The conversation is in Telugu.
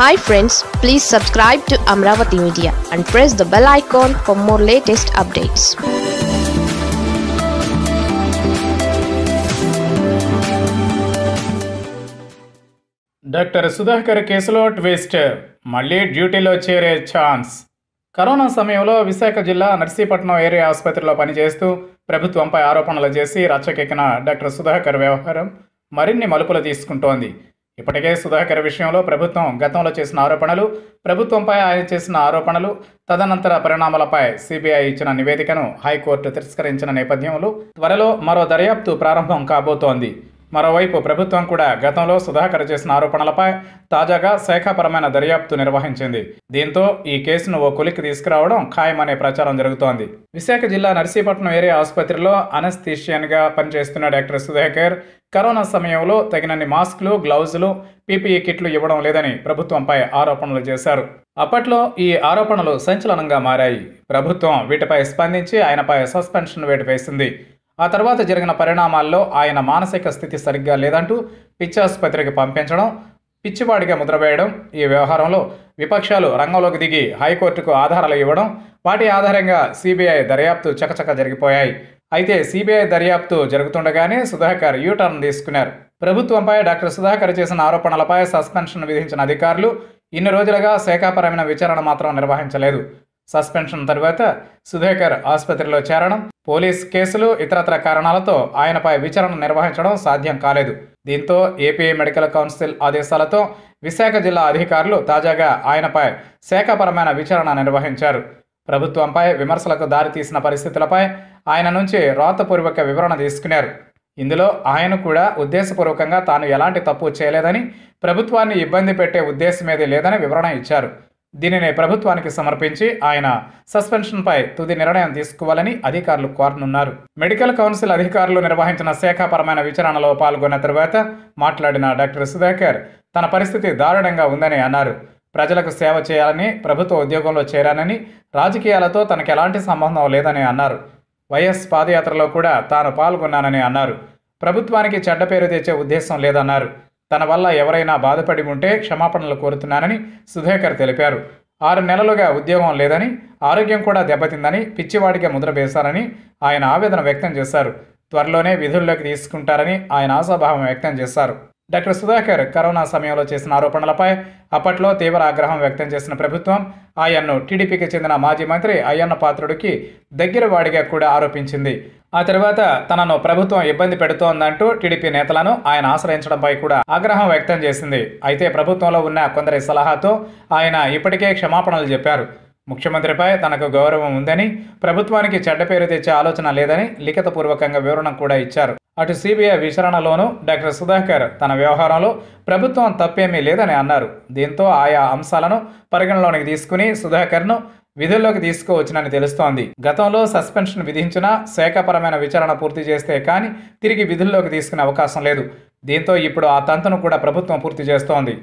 hi friends please subscribe to Amaravati media and press the bell icon for more latest updates doctor Sudhakar కేసులో ట్విస్ట్ మళ్ళీ డ్యూటీలో చేరే ఛాన్స్ కరోనా సమయంలో విశాఖ జిల్లా నర్సీపట్నం ఏరియా ఆసుపత్రిలో పనిచేస్తూ ప్రభుత్వంపై ఆరోపణలు చేసి రచ్చకెక్కిన డాక్టర్ సుధాకర్ వ్యవహారం మరిన్ని మలుపులు తీసుకుంటోంది ఇప్పటికే సుధాకర్ విషయంలో ప్రభుత్వం గతంలో చేసిన ఆరోపణలు ప్రభుత్వంపై ఆయన చేసిన ఆరోపణలు తదనంతర పరిణామాలపై సిబిఐ ఇచ్చిన నివేదికను హైకోర్టు తిరస్కరించిన నేపథ్యంలో త్వరలో మరో దర్యాప్తు ప్రారంభం కాబోతోంది మరోవైపు ప్రభుత్వం కూడా గతంలో సుధాకర్ చేసిన ఆరోపణలపై తాజాగా శాఖాపరమైన దర్యాప్తు నిర్వహించింది దీంతో ఈ కేసును ఓ కొలికి తీసుకురావడం ఖాయమనే ప్రచారం జరుగుతోంది విశాఖ జిల్లా నర్సీపట్నం ఏరియా ఆసుపత్రిలో అనస్థీషియన్గా పనిచేస్తున్న డాక్టర్ సుధాకర్ కరోనా సమయంలో తగినన్ని మాస్కులు గ్లౌజులు పీపీఈ కిట్లు ఇవ్వడం లేదని ప్రభుత్వంపై ఆరోపణలు చేశారు అప్పట్లో ఈ ఆరోపణలు సంచలనంగా మారాయి ప్రభుత్వం వీటిపై స్పందించి ఆయనపై సస్పెన్షన్ వేటు వేసింది ఆ తర్వాత జరిగిన పరిణామాల్లో ఆయన మానసిక స్థితి సరిగ్గా లేదంటూ పిచ్చి ఆసుపత్రికి పంపించడం పిచ్చివాడిగా ముద్రవేయడం ఈ వ్యవహారంలో విపక్షాలు రంగంలోకి దిగి హైకోర్టుకు ఆధారాలు ఇవ్వడం వాటి ఆధారంగా సిబిఐ దర్యాప్తు చకచక జరిగిపోయాయి అయితే సిబిఐ దర్యాప్తు జరుగుతుండగానే సుధాకర్ యూటర్న్ తీసుకున్నారు ప్రభుత్వంపై డాక్టర్ సుధాకర్ చేసిన ఆరోపణలపై సస్పెన్షన్ విధించిన అధికారులు ఇన్ని రోజులుగా శాఖాపరమైన విచారణ మాత్రం నిర్వహించలేదు సస్పెన్షన్ తర్వాత సుధాకర్ ఆసుపత్రిలో చేరడం పోలీస్ కేసులు ఇతరత్ర కారణాలతో ఆయనపై విచారణ నిర్వహించడం సాధ్యం కాలేదు దీంతో ఏపీ మెడికల్ కౌన్సిల్ ఆదేశాలతో విశాఖ జిల్లా అధికారులు తాజాగా ఆయనపై శాఖపరమైన విచారణ నిర్వహించారు ప్రభుత్వంపై విమర్శలకు దారితీసిన పరిస్థితులపై ఆయన నుంచి రాతపూర్వక వివరణ తీసుకున్నారు ఇందులో ఆయన కూడా ఉద్దేశపూర్వకంగా తాను ఎలాంటి తప్పు చేయలేదని ప్రభుత్వాన్ని ఇబ్బంది పెట్టే ఉద్దేశమేది లేదని వివరణ ఇచ్చారు దీనిని ప్రభుత్వానికి సమర్పించి ఆయన సస్పెన్షన్పై తుది నిర్ణయం తీసుకోవాలని అధికారులు కోరనున్నారు మెడికల్ కౌన్సిల్ అధికారులు నిర్వహించిన శాఖాపరమైన విచారణలో పాల్గొన్న తర్వాత మాట్లాడిన డాక్టర్ సుధాకర్ తన పరిస్థితి దారుణంగా ఉందని అన్నారు ప్రజలకు సేవ చేయాలని ప్రభుత్వ ఉద్యోగంలో చేరానని రాజకీయాలతో తనకు ఎలాంటి సంబంధం లేదని అన్నారు వైఎస్ పాదయాత్రలో కూడా తాను పాల్గొన్నానని అన్నారు ప్రభుత్వానికి చెడ్డ పేరు తెచ్చే ఉద్దేశం లేదన్నారు తన వల్ల ఎవరైనా బాధపడి ఉంటే క్షమాపణలు కోరుతున్నానని సుధాకర్ తెలిపారు ఆరు నెలలుగా ఉద్యోగం లేదని ఆరోగ్యం కూడా దెబ్బతిందని పిచ్చివాడిగా ముద్ర వేశారని ఆయన ఆవేదన వ్యక్తం చేశారు త్వరలోనే విధుల్లోకి తీసుకుంటారని ఆయన ఆశాభావం వ్యక్తం చేశారు డాక్టర్ సుధాకర్ కరోనా సమయంలో చేసిన ఆరోపణలపై అప్పట్లో తీవ్ర ఆగ్రహం వ్యక్తం చేసిన ప్రభుత్వం ఆయన్ను టీడీపీకి చెందిన మాజీ మంత్రి అయ్యన్న పాత్రుడికి దగ్గరవాడిగా కూడా ఆరోపించింది ఆ తర్వాత తనను ప్రభుత్వం ఇబ్బంది పెడుతోందంటూ టీడీపీ నేతలను ఆయన ఆశ్రయించడంపై కూడా ఆగ్రహం వ్యక్తం చేసింది అయితే ప్రభుత్వంలో ఉన్న కొందరి సలహాతో ఆయన ఇప్పటికే క్షమాపణలు చెప్పారు ముఖ్యమంత్రిపై తనకు గౌరవం ఉందని ప్రభుత్వానికి చెడ్డ పేరు తెచ్చే ఆలోచన లేదని లిఖితపూర్వకంగా వివరణ కూడా ఇచ్చారు అటు సిబిఐ విచారణలోనూ డాక్టర్ సుధాకర్ తన వ్యవహారంలో ప్రభుత్వం తప్పేమీ లేదని అన్నారు దీంతో ఆయా అంశాలను పరిగణలోనికి తీసుకుని సుధాకర్ను విధుల్లోకి తీసుకువచ్చినని తెలుస్తోంది గతంలో సస్పెన్షన్ విధించిన శాఖపరమైన విచారణ పూర్తి చేస్తే కానీ తిరిగి విధుల్లోకి తీసుకునే అవకాశం లేదు దీంతో ఇప్పుడు ఆ తంతును కూడా ప్రభుత్వం పూర్తి చేస్తోంది